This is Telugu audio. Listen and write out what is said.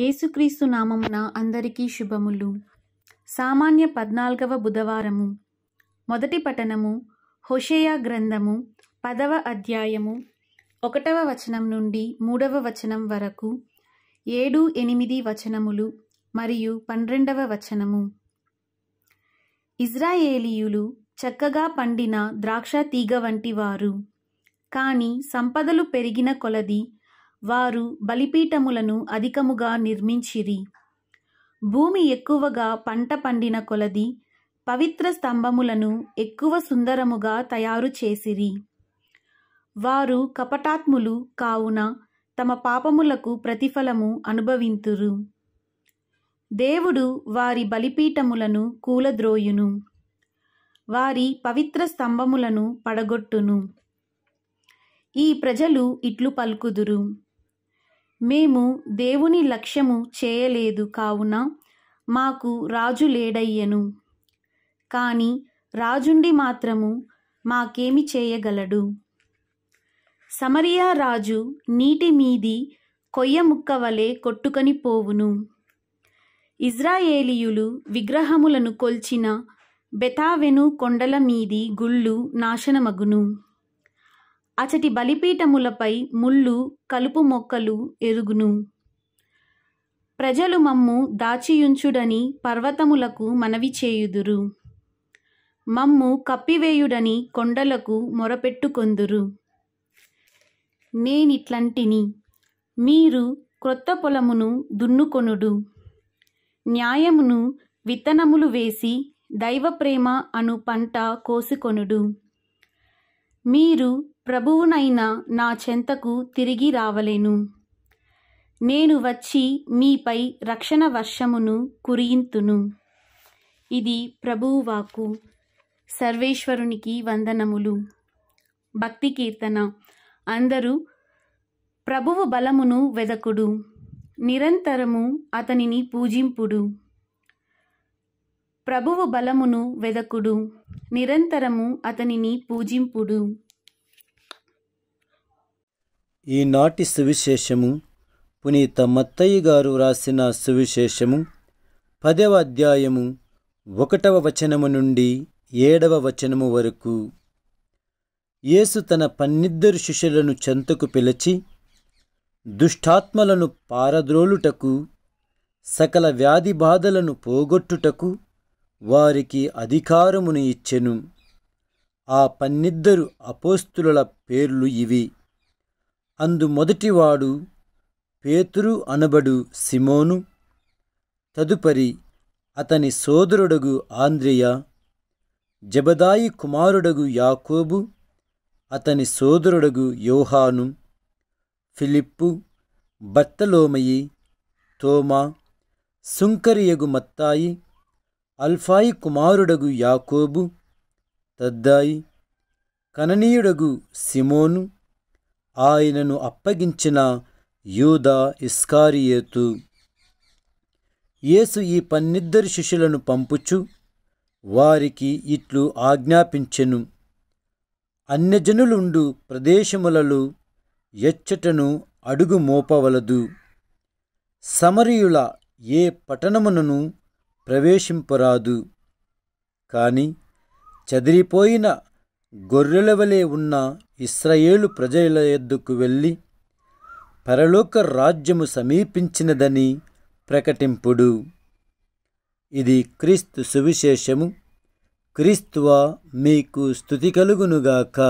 యేసుక్రీస్తు నామమున అందరికీ శుభములు సామాన్య పద్నాలుగవ బుధవారము మొదటి పఠనము హోషేయా గ్రంథము పదవ అధ్యాయము ఒకటవ వచనం నుండి మూడవ వచనం వరకు ఏడు ఎనిమిది వచనములు మరియు పన్నెండవ వచనము ఇజ్రాయేలీయులు చక్కగా పండిన ద్రాక్ష తీగ వంటివారు కానీ సంపదలు పెరిగిన కొలది వారు బలిపీఠములను అధికముగా నిర్మించిరి భూమి ఎక్కువగా పంట పండిన కొలది పవిత్ర స్తంభములను ఎక్కువ సుందరముగా తయారు చేసిరి వారు కపటాత్ములు కావున తమ పాపములకు ప్రతిఫలము అనుభవింతురు దేవుడు వారి బలిపీఠములను కూలద్రోయును వారి పవిత్ర స్తంభములను పడగొట్టును ఈ ప్రజలు ఇట్లు పలుకుదురు మేము దేవుని లక్ష్యము చేయలేదు కావున మాకు రాజు లేడయ్యను కానీ రాజుండి మాత్రము మాకేమి చేయగలడు సమరియా రాజు నీటి మీది కొయ్య ముక్కవలే వలె కొట్టుకొని పోవును ఇజ్రాయేలీయులు విగ్రహములను కొల్చిన బెతావెను కొండల మీది గుళ్ళు నాశనమగును అచటి బలిపీఠములపై ముళ్ళు కలుపు మొక్కలు ఎరుగును ప్రజలు మమ్ము దాచియుంచుడని పర్వతములకు మనవి చేయుదురు మమ్ము కప్పివేయుడని కొండలకు మొరపెట్టుకొందురు నేనిట్లంటిని మీరు క్రొత్త పొలమును దున్నుకొనుడు న్యాయమును విత్తనములు వేసి దైవప్రేమ అను పంట కోసుకొనుడు మీరు ప్రభువునైనా నా చెంతకు తిరిగి రావలేను నేను వచ్చి మీపై రక్షణ వర్షమును కురియింతును ఇది ప్రభువాకు సర్వేశ్వరునికి వందనములు భక్తి కీర్తన అందరూ ప్రభువు బలమును వెదకుడు నిరంతరము అతనిని పూజింపుడు ప్రభువు బలమును వెదకుడు నిరంతరము అతనిని పూజింపుడు ఈనాటి సువిశేషము పునీత మత్తయ్య గారు రాసిన సువిశేషము పదవ అధ్యాయము ఒకటవ వచనము నుండి ఏడవ వచనము వరకు యేసు తన పన్నిద్దరు శిష్యులను చెంతకు పిలిచి దుష్టాత్మలను పారద్రోలుటకు సకల వ్యాధి బాధలను పోగొట్టుటకు వారికి అధికారమును ఇచ్చెను ఆ పన్నిద్దరు అపోస్తుల పేర్లు ఇవి అందు మొదటివాడు పేతురు అనబడు సిమోను తదుపరి అతని సోదరుడగు ఆంద్రియ జబదాయి కుమారుడగు యాకోబు అతని సోదరుడగు యోహాను ఫిలిప్పు బర్తలోమయి తోమా సుంకరియగు మత్తాయి అల్ఫాయి కుమారుడగు యాకోబు తద్దాయి కననీయుడగు సిమోను ఆయనను అప్పగించిన యూదా ఇస్కారియేతు యేసు ఈ పన్నిద్దరు శిష్యులను పంపుచు వారికి ఇట్లు ఆజ్ఞాపించెను అన్యజనులుండు ప్రదేశములలో ఎచ్చటను అడుగు మోపవలదు సమరియుల ఏ పట్టణమునను ప్రవేశింపరాదు కాని చెదిరిపోయిన గొర్రెల వలె ఉన్న ఇస్రయేలు ప్రజల ఎద్దుకు వెళ్ళి పరలోక రాజ్యము సమీపించినదని ప్రకటింపుడు ఇది క్రీస్తు సువిశేషము క్రీస్తువా మీకు స్థుతి కలుగునుగాక